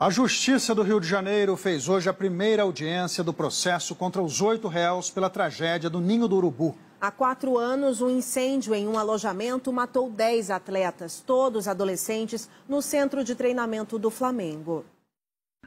A Justiça do Rio de Janeiro fez hoje a primeira audiência do processo contra os oito réus pela tragédia do Ninho do Urubu. Há quatro anos, um incêndio em um alojamento matou dez atletas, todos adolescentes, no centro de treinamento do Flamengo.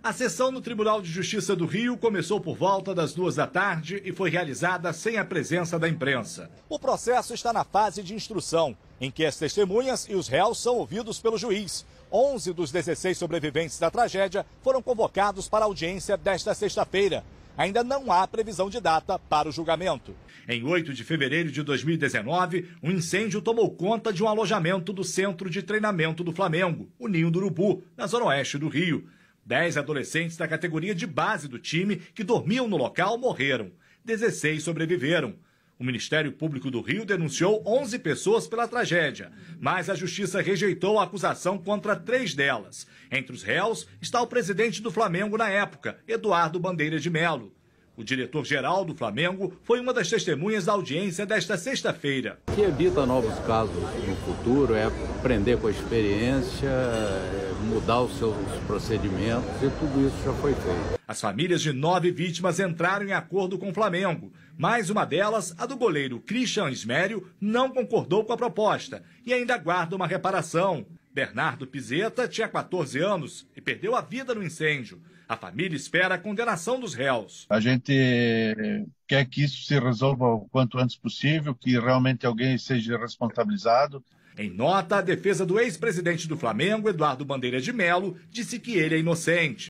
A sessão no Tribunal de Justiça do Rio começou por volta das duas da tarde e foi realizada sem a presença da imprensa. O processo está na fase de instrução, em que as testemunhas e os réus são ouvidos pelo juiz. 11 dos 16 sobreviventes da tragédia foram convocados para audiência desta sexta-feira. Ainda não há previsão de data para o julgamento. Em 8 de fevereiro de 2019, um incêndio tomou conta de um alojamento do Centro de Treinamento do Flamengo, o Ninho do Urubu, na zona oeste do Rio. Dez adolescentes da categoria de base do time que dormiam no local morreram. 16 sobreviveram. O Ministério Público do Rio denunciou 11 pessoas pela tragédia, mas a justiça rejeitou a acusação contra três delas. Entre os réus está o presidente do Flamengo na época, Eduardo Bandeira de Melo. O diretor-geral do Flamengo foi uma das testemunhas da audiência desta sexta-feira. O que evita novos casos no futuro é aprender com a experiência mudar os seus procedimentos e tudo isso já foi feito. As famílias de nove vítimas entraram em acordo com o Flamengo. Mais uma delas, a do goleiro Christian Ismério, não concordou com a proposta e ainda aguarda uma reparação. Bernardo Pizeta tinha 14 anos e perdeu a vida no incêndio. A família espera a condenação dos réus. A gente quer que isso se resolva o quanto antes possível, que realmente alguém seja responsabilizado. Em nota, a defesa do ex-presidente do Flamengo, Eduardo Bandeira de Melo, disse que ele é inocente.